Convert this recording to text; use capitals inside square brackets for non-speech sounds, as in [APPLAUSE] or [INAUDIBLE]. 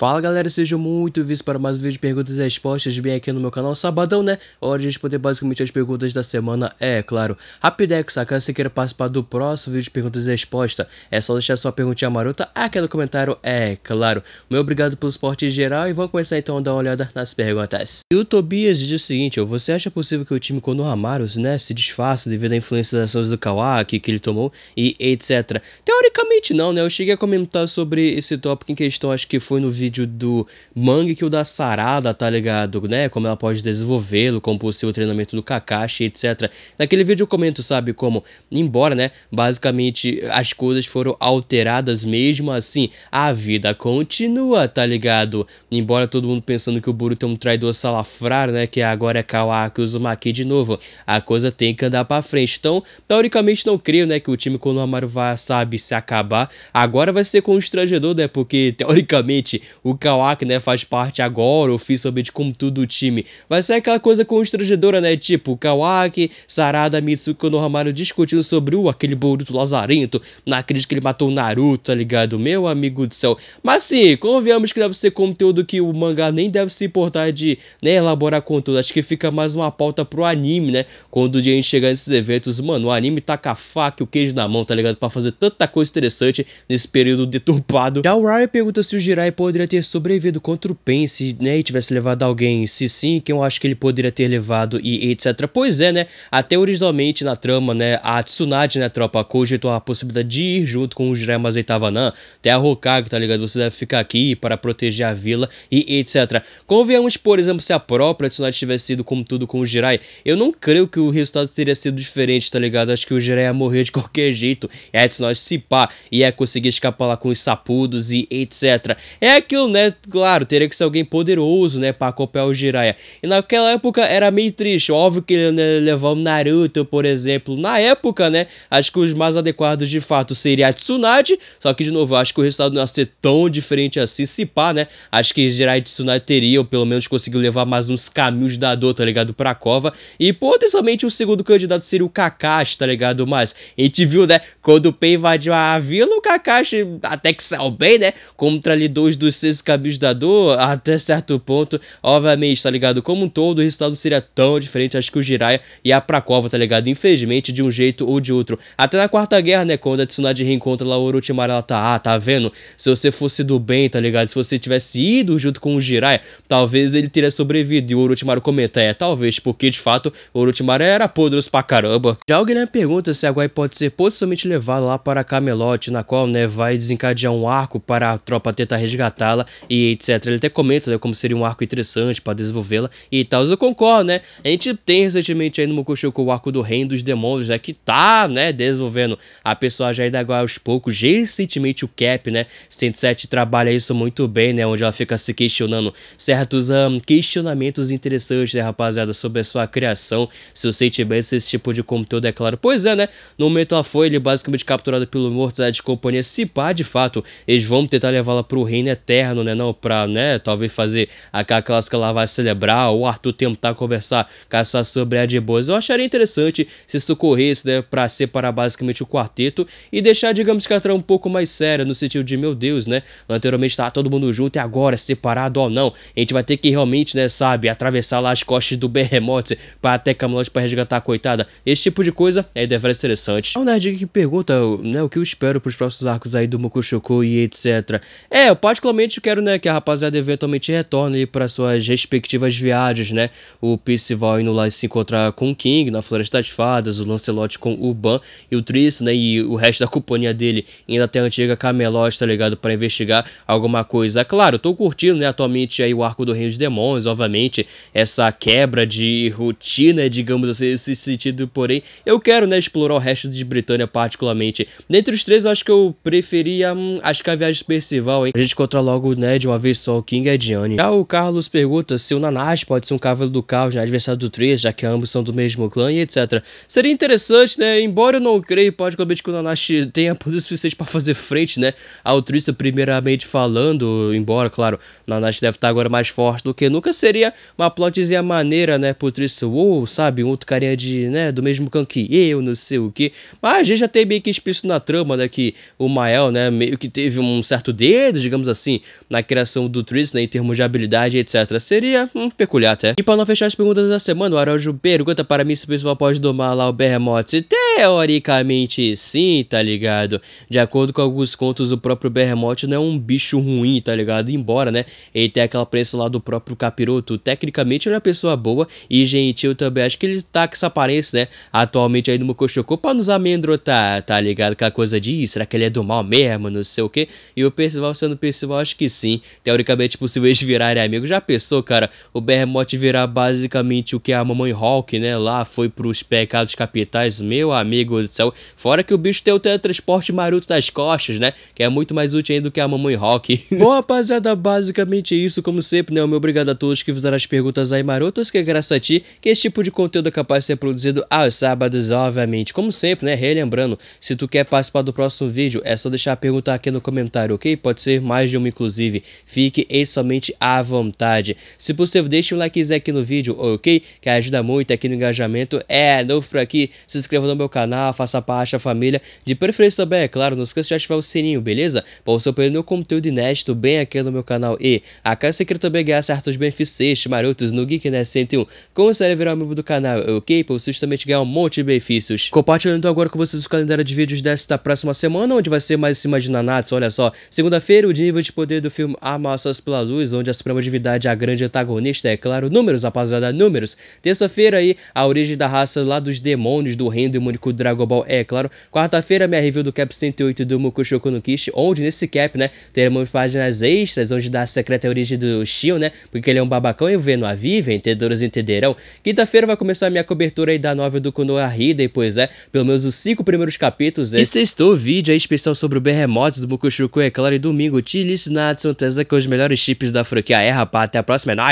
Fala galera, sejam muito bem-vindos para mais um vídeo de perguntas e respostas bem aqui no meu canal, sabadão né? Hora de responder basicamente as perguntas da semana, é claro. Rapidex, caso você queira participar do próximo vídeo de perguntas e respostas, é só deixar sua perguntinha marota aqui no comentário, é claro. Meu obrigado pelo suporte geral e vamos começar então a dar uma olhada nas perguntas. E o Tobias diz o seguinte, você acha possível que o time Konohamaros, né, se disfarça devido à influência das ações do Kawaki que ele tomou e etc. Teoricamente não, né? Eu cheguei a comentar sobre esse tópico em questão, acho que foi no vídeo vídeo do que o da Sarada, tá ligado? Né? Como ela pode desenvolvê-lo, como possível o treinamento do Kakashi, etc. Naquele vídeo eu comento, sabe, como, embora, né, basicamente as coisas foram alteradas mesmo assim, a vida continua, tá ligado? Embora todo mundo pensando que o Buru tem é um traidor salafrar, né, que agora é Kawaki Uzumaki de novo, a coisa tem que andar pra frente. Então, teoricamente não creio, né, que o time Konohamaru vai, sabe, se acabar. Agora vai ser constrangedor, né, porque [LAUGHS] teoricamente o Kawaki né, faz parte agora oficialmente é como tudo do time. Vai ser aquela coisa constrangedora, né? Tipo, Kawaki Sarada, Mitsuko no Romário discutindo sobre o uh, aquele Boruto Lazarento, na crise que ele matou o Naruto, tá ligado? Meu amigo do céu. Mas sim, convenhamos que deve ser conteúdo que o mangá nem deve se importar de né, elaborar conteúdo. Acho que fica mais uma pauta pro anime, né? Quando o dia gente chegar nesses eventos, mano, o anime tá com a faca e o queijo na mão, tá ligado? Pra fazer tanta coisa interessante nesse período deturpado. Já o Ryan pergunta se o Jirai poderia ter sobrevivido contra o Pence, né, e tivesse levado alguém, se sim, quem eu acho que ele poderia ter levado e etc. Pois é, né, até originalmente na trama, né, a Tsunade, né, tropa, cogitou a possibilidade de ir junto com o Jiraiya Mazeitavanã até a Hokage, tá ligado? Você deve ficar aqui para proteger a vila e etc. Convenhamos, por exemplo, se a própria Tsunade tivesse sido como tudo com o Jirai, eu não creio que o resultado teria sido diferente, tá ligado? Acho que o Jirai ia morrer de [LAUGHS] qualquer jeito, e é, a Tsunade se pá, ia conseguir escapar lá com os sapudos e etc. É que né? Claro, teria que ser alguém poderoso, né? Pra copiar o Jiraiya. E naquela época era meio triste. Óbvio que ele né, o Naruto, por exemplo. Na época, né? Acho que os mais adequados de fato seria a Tsunade. Só que, de novo, acho que o resultado não ia ser tão diferente assim. Se pá, né? Acho que Jiraiya e Tsunade teriam, pelo menos, conseguido levar mais uns caminhos da dor, tá ligado? Pra cova. E potencialmente o segundo candidato seria o Kakashi, tá ligado? Mas a gente viu, né? Quando o pei invadiu a vila, o Kakashi até que saiu bem, né? Contra ali dois dos da dor até certo ponto. Obviamente, tá ligado? Como um todo, o resultado seria tão diferente. Acho que o Jiraiya ia pra cova, tá ligado? Infelizmente, de um jeito ou de outro. Até na quarta guerra, né? Quando a Tsunade reencontra lá o Orochimaru, ela tá, ah, tá vendo? Se você fosse do bem, tá ligado? Se você tivesse ido junto com o Jiraiya, talvez ele teria sobrevivido. E o Orochimaru comenta, é, talvez, porque de fato o Orochimaru era poderoso pra caramba. Já alguém me pergunta se a Guai pode ser possivelmente levado lá para Camelote, na qual, né, vai desencadear um arco para a tropa tentar resgatá-la dela e etc. Ele até comenta, né, como seria um arco interessante para desenvolvê-la e tal. Eu concordo, né? A gente tem recentemente aí no Mokushoku o arco do Reino dos Demônios, né, que tá, né, desenvolvendo a personagem ainda agora aos poucos. Recentemente o Cap, né, 107 trabalha isso muito bem, né, onde ela fica se questionando certos um, ah, questionamentos interessantes, né, rapaziada, sobre a sua criação, seus sentimentos, esse tipo de conteúdo, é claro. Pois é, né? No momento ela foi, ele basicamente capturado pelo morto né, de companhia. Se pá, de fato, eles vão tentar levá-la pro Reino Eterno interno, né? Não, pra, né, talvez fazer aquela clássica vai celebrar, ou Arthur tentar tá conversar, caçar sobre a de boas. Eu acharia interessante se isso ocorresse, né? Pra separar basicamente o quarteto e deixar, digamos que a trama um pouco mais séria, no sentido de, meu Deus, né? Anteriormente tá todo mundo junto e agora, separado ou não, a gente vai ter que realmente, né, sabe, atravessar lá as costas do Berremote para até Camelot para resgatar a coitada. Esse tipo de coisa é deveras interessante. o Nerd que pergunta, né, o que eu espero pros próximos arcos aí do Mokushoku e etc. É, eu particularmente quero, né, que a rapaziada eventualmente retorne para suas respectivas viagens, né? O Percival indo lá se encontrar com o King na Floresta das Fadas, o Lancelot com o Ban e o Triss, né? E o resto da companhia dele ainda até a antiga Camelot, tá ligado? Para investigar alguma coisa. Claro, tô curtindo, né, atualmente aí o Arco do Reino dos Demônios, obviamente, essa quebra de rotina, digamos assim, esse sentido, porém, eu quero, né, explorar o resto de Britânia particularmente. Dentre os três, eu acho que eu preferia, hum, acho que a viagem Percival, hein? A gente encontra logo né, de uma vez só o King e a Já o Carlos pergunta se o Nanashi pode ser um cavalo do caos, né, adversário do Trias, já que ambos são do mesmo clã e etc. Seria interessante, né, embora eu não creio particularmente que o Nanashi tenha poder suficiente para fazer frente, né, ao Trias, primeiramente falando, embora, claro, o Nanashi deve estar agora mais forte do que nunca, seria uma plotzinha maneira, né, pro Trias, ou, sabe, um outro carinha de, né, do mesmo clã que eu, não sei o que, mas a gente já tem meio que explícito na trama, né, que o Mael, né, meio que teve um certo dedo, digamos assim, na criação do Tris, né, em termos de habilidade, etc. Seria hum, peculiar até. E para não fechar as perguntas da semana, o Araújo pergunta para mim se o pessoal pode domar lá o Behemoth. teoricamente sim, tá ligado? De acordo com alguns contos, o próprio Behemoth não é um bicho ruim, tá ligado? Embora, né, ele tenha aquela aparência lá do próprio Capiroto. Tecnicamente ele é uma pessoa boa e gentil também. Acho que ele tá com essa aparência, né, atualmente aí no Mocochocô pra nos amendrotar tá ligado? Aquela coisa de, será que ele é do mal mesmo, não sei o que. E o Percival sendo Percival, acho que que sim. Teoricamente é possível eles virarem amigos. Já pensou, cara? O Behemoth virar basicamente o que a mamãe Hawk, né? Lá foi pros pecados capitais, meu amigo do céu. Fora que o bicho tem o teletransporte maroto das costas, né? Que é muito mais útil ainda do que a mamãe Hawk. [LAUGHS] Bom, rapaziada, basicamente é isso. Como sempre, né? O meu obrigado a todos que fizeram as perguntas aí marotas, que é graças a ti que esse tipo de conteúdo é capaz de ser produzido aos sábados, obviamente. Como sempre, né? Relembrando, se tu quer participar do próximo vídeo, é só deixar a pergunta aqui no comentário, ok? Pode ser mais de uma, inclusive inclusive. Fique e somente à vontade. Se possível, deixe um likezinho aqui no vídeo, ok? Que ajuda muito aqui no engajamento. É novo por aqui, se inscreva no meu canal, faça parte da família. De preferência também, é claro, não esqueça de ativar o sininho, beleza? Para você perder meu conteúdo inédito bem aqui no meu canal. E a casa secreta também ganha certos benefícios marotos no Geek Nest 101. Considere virar membro do canal, ok? Para você justamente ganhar um monte de benefícios. Compartilhando então agora com vocês o calendário de vídeos desta próxima semana, onde vai ser mais cima de Nanatsu. Olha só, segunda-feira o nível de poder do filme Armações pela Luz, onde a suprematividade é a grande antagonista, é claro, números, rapaziada, números. Terça-feira aí, a origem da raça lá dos demônios do reino demônico Dragon Ball, é claro. Quarta-feira, minha review do Cap 108 do Mukushoku no Kishi, onde nesse cap, né, teremos páginas extras, onde dá a secreta origem do Shio, né, porque ele é um babacão e o Venom vive, entendedores entenderão. Quinta-feira vai começar a minha cobertura aí da novela do Konoha depois pois é, pelo menos os cinco primeiros capítulos. É. E sextou o vídeo aí especial sobre o Behemoth do Mukushoku, é claro, e domingo, te na Natson, trazendo aqui os melhores chips da franquia. É, rapaz, até a próxima, é nóis!